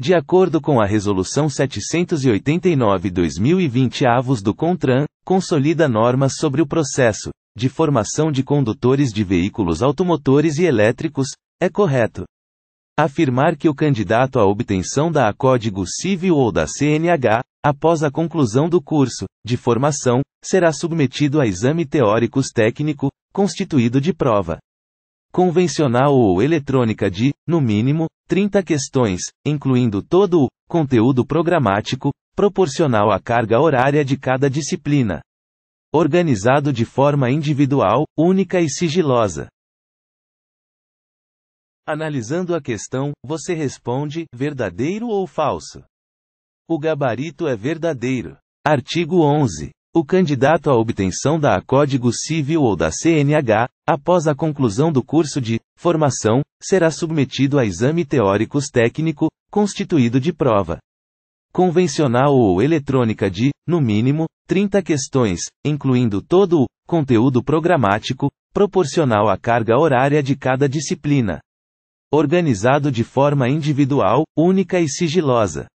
De acordo com a Resolução 789-2020 avos do CONTRAN, consolida normas sobre o processo de formação de condutores de veículos automotores e elétricos, é correto afirmar que o candidato à obtenção da A Código Civil ou da CNH, após a conclusão do curso de formação, será submetido a exame teóricos técnico, constituído de prova convencional ou eletrônica de, no mínimo, 30 questões, incluindo todo o conteúdo programático, proporcional à carga horária de cada disciplina. Organizado de forma individual, única e sigilosa. Analisando a questão, você responde: verdadeiro ou falso? O gabarito é verdadeiro. Artigo 11. O candidato à obtenção da A Código Civil ou da CNH, após a conclusão do curso de formação, será submetido a exame teóricos técnico, constituído de prova convencional ou eletrônica de, no mínimo, 30 questões, incluindo todo o conteúdo programático, proporcional à carga horária de cada disciplina. Organizado de forma individual, única e sigilosa.